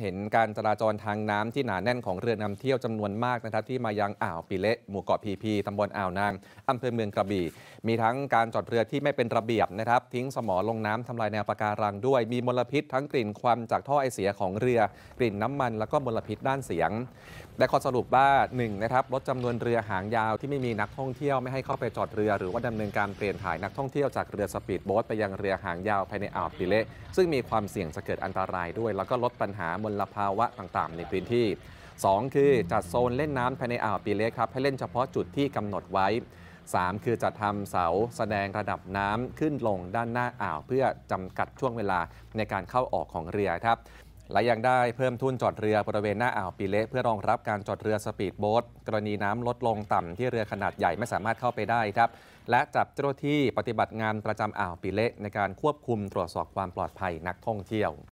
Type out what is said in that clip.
เห็นการจราจรทางน้ำที่หนาแน่นของเรือนำเที่ยวจำนวนมากนะครับที่มายังอ่าวปิเละหมู่เกาะพีพีตำบลอ่าวนาง อำเภอเมืองกระบี่ มีทั้งการจอดเรือที่ไม่เป็นระเบียบนะครับ ทิ้งสมอลงน้ำทำลายแนวปะการังด้วย มีมลพิษทั้งกลิ่นควันจากท่อไอเสียของเรือ กลิ่นน้ำมัน แล้วก็มลพิษด้านเสียง และข้อสรุปว่า1นะครับลดจำนวนเรือหางยาวที่ไม่มีนักท่องเที่ยวไม่ให้เข้าไปจอดเรือ หรือว่าดำเนินการเปลี่ยนถ่ายนักท่องเที่ยวจากเรือสปีดโบ๊ทไปยังเรือหางยาวภายในอ่าวปิเละซึ่งมีความเสี่ยงจะเกิดอันตรายด้วย แล้วก็ลดปัญหามลภาวะต่างๆ ในพื้นที่ 2 คือจัดโซนเล่นน้ำภายในอ่าวปีเล็กครับให้เล่นเฉพาะจุดที่กำหนดไว้ 3 คือ จัดทำเสาแสดงระดับน้ำขึ้นลงด้านหน้าอ่าว เพื่อจำกัดช่วงเวลาในการเข้าออกของเรือครับ และยังได้เพิ่มทุนจอดเรือบริเวณหน้าอ่าวปีเละเพื่อรองรับการจอดเรือสปีดโบ๊ทกรณีน้ำลดลงต่ำที่เรือขนาดใหญ่ไม่สามารถเข้าไปได้ครับ และจับเจ้าที่ปฏิบัติงานประจำอ่าวปีเละในการควบคุมตรวจสอบความปลอดภัยนักท่องเที่ยว